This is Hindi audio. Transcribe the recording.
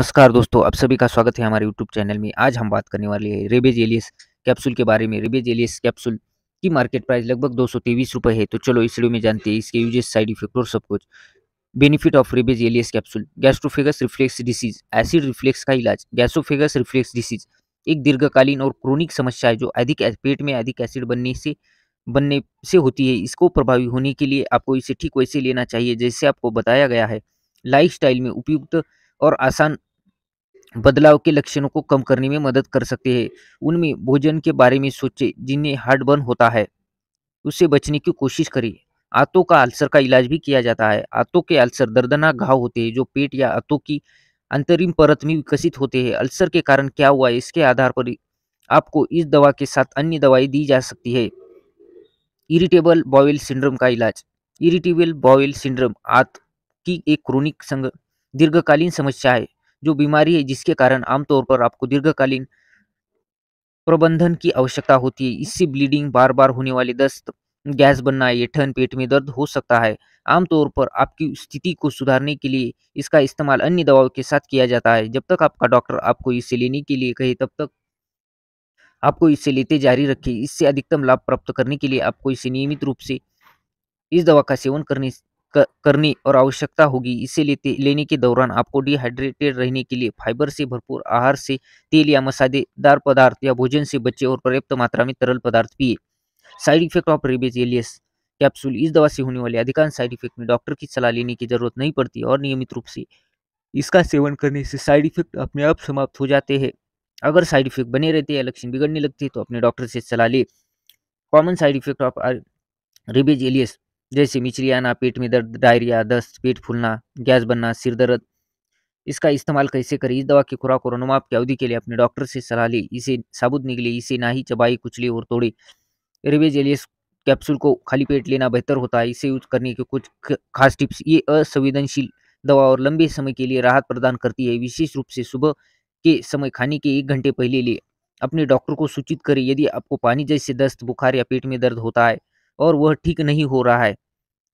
नमस्कार दोस्तों आप सभी का स्वागत है हमारे YouTube चैनल में आज हम बात करने वाले हैं रेबेज एलियस कैप्सूल के बारे में रेबेज एलियस कैप्सूल की मार्केट प्राइस लगभग दो सौ है तो चलो इस वीडियो में जानते हैं इसके यूजेस साइड इफेक्ट और सब कुछ बेनिफिट ऑफ रेबेज एलियस capsule gastroesophageal reflux disease acid reflux का इलाज गैस्ट्रोफेगस रिफ्लेक्स डिसीज एक दीर्घकालीन और क्रोनिक समस्या है जो अधिक पेट में अधिक एसिड बनने से बनने से होती है इसको प्रभावी होने के लिए आपको इसे ठीक वैसे लेना चाहिए जैसे आपको बताया गया है लाइफ में उपयुक्त और आसान बदलाव के लक्षणों को कम करने में मदद कर सकते हैं उनमें भोजन के बारे में सोचे जिन्हें हार्ट बर्न होता है उससे बचने की कोशिश करें आंतों का अल्सर का इलाज भी किया जाता है आंतों के अल्सर दर्दनाक घाव होते हैं जो पेट या आंतों की अंतरिम परत में विकसित होते हैं अल्सर के कारण क्या हुआ इसके आधार पर आपको इस दवा के साथ अन्य दवाई दी जा सकती है इरिटेबल बॉयल सिंड्रोम का इलाज इरिटेबल बॉयल सिंड्रोम आत की एक क्रोनिक संग दीर्घकालीन समस्या है जो बीमारी है जिसके कारण आमतौर पर आपको दीर्घकालीन प्रबंधन की आवश्यकता होती है इससे ब्लीडिंग बार बार होने वाले दस्त गैस बनना ये ठन पेट में दर्द हो सकता है आमतौर पर आपकी स्थिति को सुधारने के लिए इसका इस्तेमाल अन्य दवाओं के साथ किया जाता है जब तक आपका डॉक्टर आपको इसे लेने के लिए कहे तब तक आपको इसे लेते जारी रखें इससे अधिकतम लाभ प्राप्त करने के लिए आपको इसे नियमित रूप से इस दवा का सेवन करने करनी और आवश्यकता होगी इसे लेते लेने के दौरान आपको डिहाइड्रेटेड रहने के लिए फाइबर से भरपूर आहार से तेल या मसालेदार पदार्थ या भोजन से बचे और पर्याप्त मात्रा में तरल पदार्थ पिए साइड इफेक्ट ऑफ रेबीज एलियस कैप्सूल इस दवा से होने वाले अधिकांश साइड इफेक्ट में डॉक्टर की सलाह लेने की जरूरत नहीं पड़ती और नियमित रूप से इसका सेवन करने से साइड इफेक्ट अपने आप समाप्त हो जाते हैं अगर साइड इफेक्ट बने रहते हैं लक्षण बिगड़ने लगते हैं तो अपने डॉक्टर से सलाह ले कॉमन साइड इफेक्ट ऑफ रिबेज एलियस जैसे मिचरी आना पेट में दर्द डायरिया दस्त पेट फूलना गैस बनना सिर दर्द इसका इस्तेमाल कैसे करें इस दवा की खुराक और अनुमाप की अवधि के लिए अपने डॉक्टर से सलाह ली इसे साबुत निकले इसे ना ही चबाई कुचले और तोड़े रिवेज एलियस कैप्सूल को खाली पेट लेना बेहतर होता है इसे यूज करने के कुछ खास टिप्स ये असंवेदनशील दवा और लंबे समय के लिए राहत प्रदान करती है विशेष रूप से सुबह के समय खाने के एक घंटे पहले लिए अपने डॉक्टर को सूचित करें यदि आपको पानी जैसे दस्त बुखार या पेट में दर्द होता है और वह ठीक नहीं हो रहा है